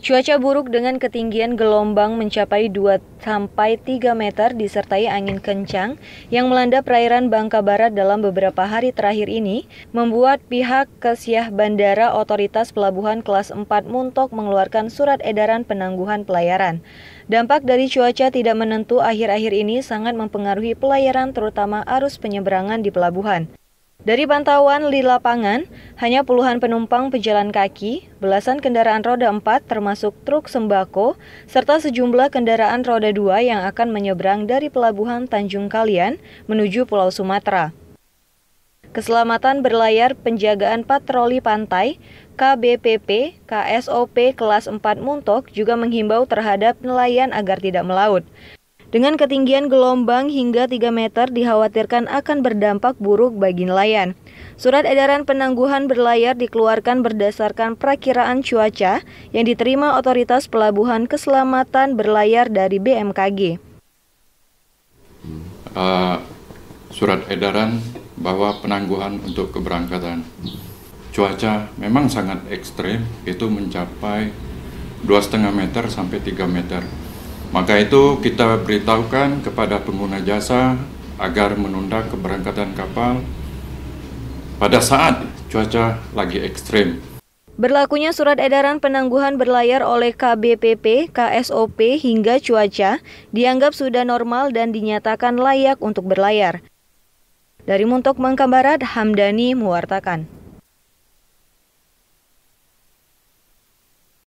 Cuaca buruk dengan ketinggian gelombang mencapai 2 sampai 3 meter disertai angin kencang yang melanda perairan Bangka Barat dalam beberapa hari terakhir ini membuat pihak Kesiah Bandara Otoritas Pelabuhan Kelas 4 Muntok mengeluarkan surat edaran penangguhan pelayaran. Dampak dari cuaca tidak menentu akhir-akhir ini sangat mempengaruhi pelayaran terutama arus penyeberangan di pelabuhan. Dari pantauan di lapangan, hanya puluhan penumpang pejalan kaki, belasan kendaraan roda 4 termasuk truk sembako, serta sejumlah kendaraan roda 2 yang akan menyeberang dari pelabuhan Tanjung Kalian menuju Pulau Sumatera. Keselamatan berlayar penjagaan patroli pantai, KBPP, KSOP kelas 4 Muntok juga menghimbau terhadap nelayan agar tidak melaut. Dengan ketinggian gelombang hingga 3 meter dikhawatirkan akan berdampak buruk bagi nelayan. Surat edaran penangguhan berlayar dikeluarkan berdasarkan perkiraan cuaca yang diterima Otoritas Pelabuhan Keselamatan Berlayar dari BMKG. Uh, hmm. eh, surat edaran bahwa penangguhan untuk keberangkatan cuaca memang sangat ekstrim itu mencapai dua meter sampai 3 meter maka itu kita beritahukan kepada pengguna jasa agar menunda keberangkatan kapal pada saat cuaca lagi ekstrim. Berlakunya surat edaran penangguhan berlayar oleh KBPP, KSOP hingga cuaca dianggap sudah normal dan dinyatakan layak untuk berlayar. Dari Muntok Mangkabarat, Hamdani mewartakan.